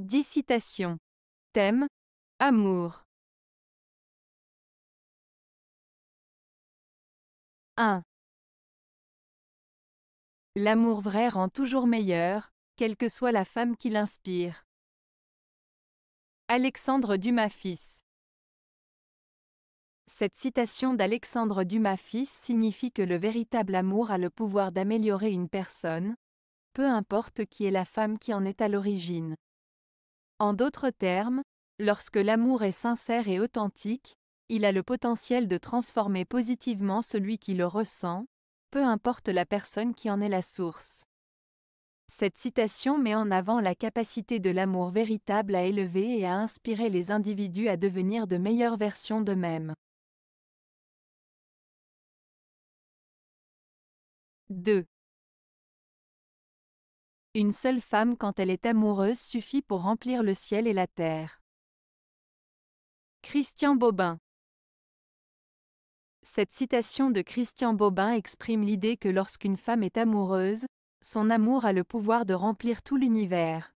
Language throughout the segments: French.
10 citations. Thème Amour. 1. L'amour vrai rend toujours meilleur, quelle que soit la femme qui l'inspire. Alexandre Dumas fils. Cette citation d'Alexandre Dumas fils signifie que le véritable amour a le pouvoir d'améliorer une personne, peu importe qui est la femme qui en est à l'origine. En d'autres termes, lorsque l'amour est sincère et authentique, il a le potentiel de transformer positivement celui qui le ressent, peu importe la personne qui en est la source. Cette citation met en avant la capacité de l'amour véritable à élever et à inspirer les individus à devenir de meilleures versions d'eux-mêmes. 2. Une seule femme quand elle est amoureuse suffit pour remplir le ciel et la terre. Christian Bobin Cette citation de Christian Bobin exprime l'idée que lorsqu'une femme est amoureuse, son amour a le pouvoir de remplir tout l'univers.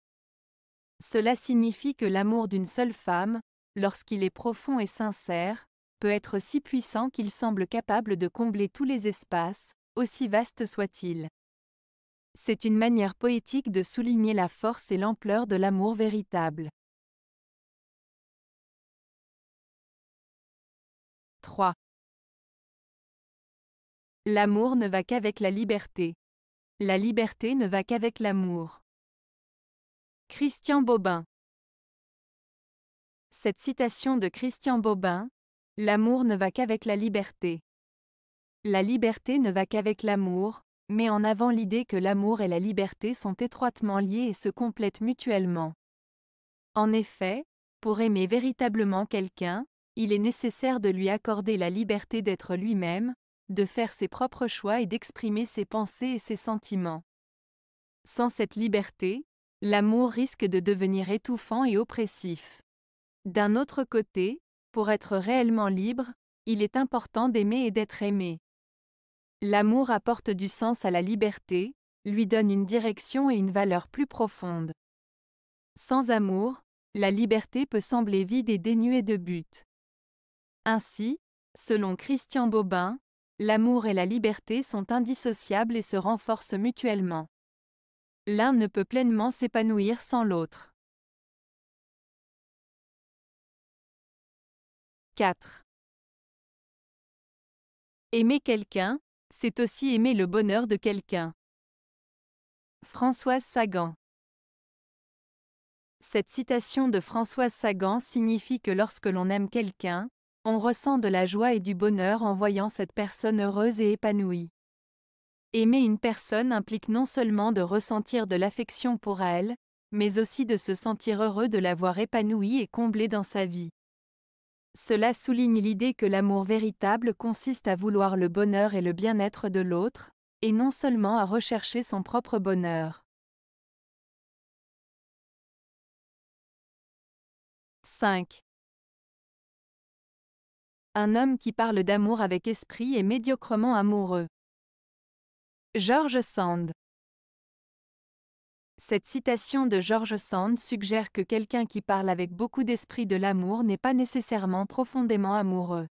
Cela signifie que l'amour d'une seule femme, lorsqu'il est profond et sincère, peut être si puissant qu'il semble capable de combler tous les espaces, aussi vastes soient-ils. C'est une manière poétique de souligner la force et l'ampleur de l'amour véritable. 3. L'amour ne va qu'avec la liberté. La liberté ne va qu'avec l'amour. Christian Bobin Cette citation de Christian Bobin, L'amour ne va qu'avec la liberté. La liberté ne va qu'avec l'amour, met en avant l'idée que l'amour et la liberté sont étroitement liés et se complètent mutuellement. En effet, pour aimer véritablement quelqu'un, il est nécessaire de lui accorder la liberté d'être lui-même, de faire ses propres choix et d'exprimer ses pensées et ses sentiments. Sans cette liberté, l'amour risque de devenir étouffant et oppressif. D'un autre côté, pour être réellement libre, il est important d'aimer et d'être aimé. L'amour apporte du sens à la liberté, lui donne une direction et une valeur plus profonde. Sans amour, la liberté peut sembler vide et dénuée de but. Ainsi, selon Christian Bobin, l'amour et la liberté sont indissociables et se renforcent mutuellement. L'un ne peut pleinement s'épanouir sans l'autre. 4. Aimer quelqu'un, c'est aussi aimer le bonheur de quelqu'un. Françoise Sagan Cette citation de Françoise Sagan signifie que lorsque l'on aime quelqu'un, on ressent de la joie et du bonheur en voyant cette personne heureuse et épanouie. Aimer une personne implique non seulement de ressentir de l'affection pour elle, mais aussi de se sentir heureux de l'avoir épanouie et comblée dans sa vie. Cela souligne l'idée que l'amour véritable consiste à vouloir le bonheur et le bien-être de l'autre, et non seulement à rechercher son propre bonheur. 5. Un homme qui parle d'amour avec esprit est médiocrement amoureux. George Sand cette citation de George Sand suggère que quelqu'un qui parle avec beaucoup d'esprit de l'amour n'est pas nécessairement profondément amoureux.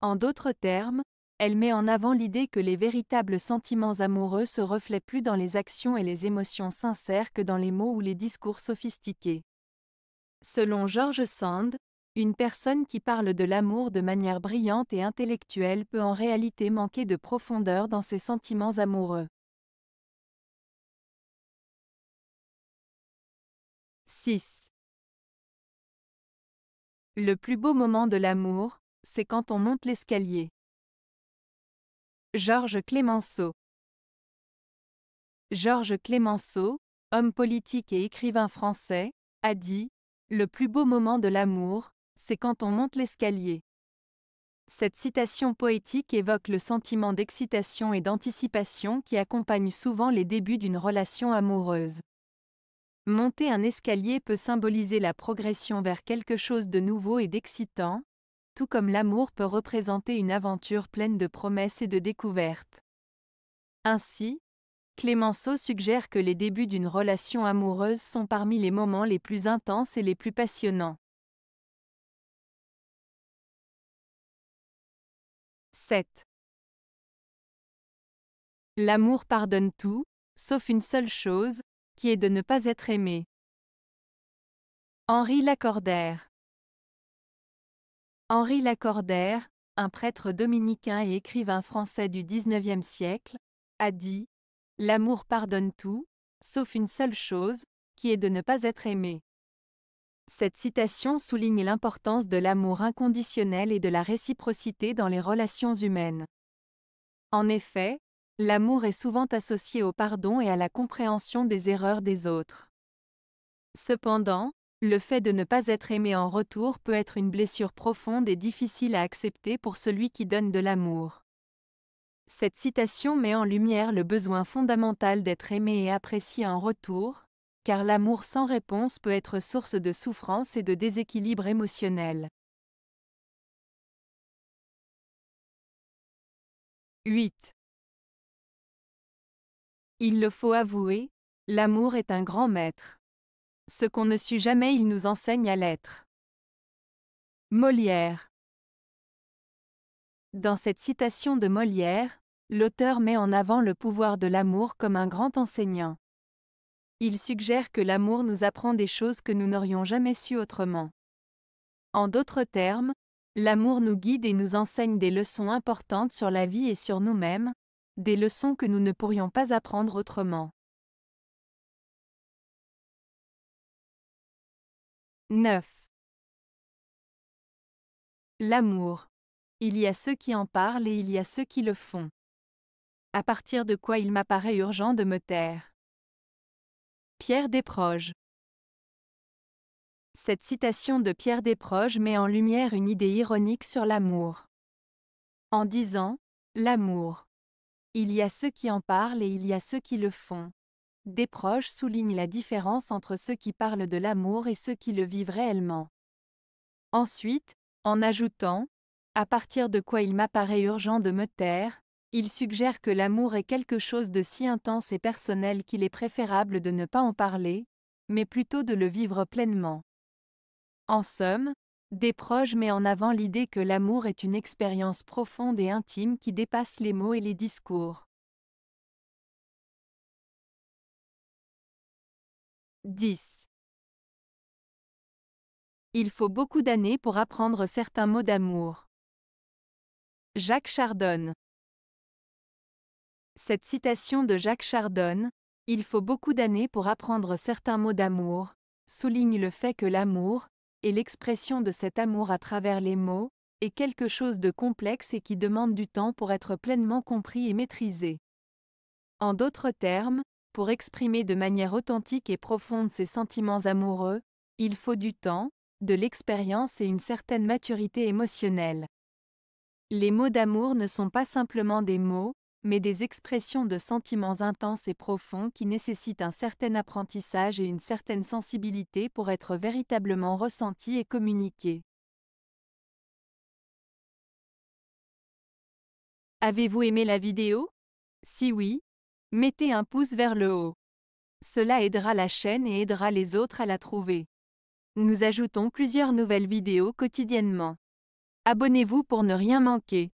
En d'autres termes, elle met en avant l'idée que les véritables sentiments amoureux se reflètent plus dans les actions et les émotions sincères que dans les mots ou les discours sophistiqués. Selon George Sand, une personne qui parle de l'amour de manière brillante et intellectuelle peut en réalité manquer de profondeur dans ses sentiments amoureux. 6. Le plus beau moment de l'amour, c'est quand on monte l'escalier. Georges Clémenceau Georges Clémenceau, homme politique et écrivain français, a dit ⁇ Le plus beau moment de l'amour, c'est quand on monte l'escalier ⁇ Cette citation poétique évoque le sentiment d'excitation et d'anticipation qui accompagne souvent les débuts d'une relation amoureuse. Monter un escalier peut symboliser la progression vers quelque chose de nouveau et d'excitant, tout comme l'amour peut représenter une aventure pleine de promesses et de découvertes. Ainsi, Clémenceau suggère que les débuts d'une relation amoureuse sont parmi les moments les plus intenses et les plus passionnants. 7. L'amour pardonne tout, sauf une seule chose, est de ne pas être aimé. Henri Lacordaire Henri Lacordaire, un prêtre dominicain et écrivain français du 19e siècle, a dit L'amour pardonne tout, sauf une seule chose, qui est de ne pas être aimé. Cette citation souligne l'importance de l'amour inconditionnel et de la réciprocité dans les relations humaines. En effet, L'amour est souvent associé au pardon et à la compréhension des erreurs des autres. Cependant, le fait de ne pas être aimé en retour peut être une blessure profonde et difficile à accepter pour celui qui donne de l'amour. Cette citation met en lumière le besoin fondamental d'être aimé et apprécié en retour, car l'amour sans réponse peut être source de souffrance et de déséquilibre émotionnel. 8. Il le faut avouer, l'amour est un grand maître. Ce qu'on ne sut jamais, il nous enseigne à l'être. Molière. Dans cette citation de Molière, l'auteur met en avant le pouvoir de l'amour comme un grand enseignant. Il suggère que l'amour nous apprend des choses que nous n'aurions jamais su autrement. En d'autres termes, l'amour nous guide et nous enseigne des leçons importantes sur la vie et sur nous-mêmes, des leçons que nous ne pourrions pas apprendre autrement. 9. L'amour. Il y a ceux qui en parlent et il y a ceux qui le font. À partir de quoi il m'apparaît urgent de me taire. Pierre Desproges. Cette citation de Pierre Desproges met en lumière une idée ironique sur l'amour. En disant L'amour il y a ceux qui en parlent et il y a ceux qui le font. Des proches soulignent la différence entre ceux qui parlent de l'amour et ceux qui le vivent réellement. Ensuite, en ajoutant, à partir de quoi il m'apparaît urgent de me taire, il suggère que l'amour est quelque chose de si intense et personnel qu'il est préférable de ne pas en parler, mais plutôt de le vivre pleinement. En somme, des proches met en avant l'idée que l'amour est une expérience profonde et intime qui dépasse les mots et les discours. 10. Il faut beaucoup d'années pour apprendre certains mots d'amour. Jacques Chardonne. Cette citation de Jacques Chardonne, Il faut beaucoup d'années pour apprendre certains mots d'amour, souligne le fait que l'amour, et l'expression de cet amour à travers les mots, est quelque chose de complexe et qui demande du temps pour être pleinement compris et maîtrisé. En d'autres termes, pour exprimer de manière authentique et profonde ses sentiments amoureux, il faut du temps, de l'expérience et une certaine maturité émotionnelle. Les mots d'amour ne sont pas simplement des mots, mais des expressions de sentiments intenses et profonds qui nécessitent un certain apprentissage et une certaine sensibilité pour être véritablement ressentis et communiqués. Avez-vous aimé la vidéo Si oui, mettez un pouce vers le haut. Cela aidera la chaîne et aidera les autres à la trouver. Nous ajoutons plusieurs nouvelles vidéos quotidiennement. Abonnez-vous pour ne rien manquer.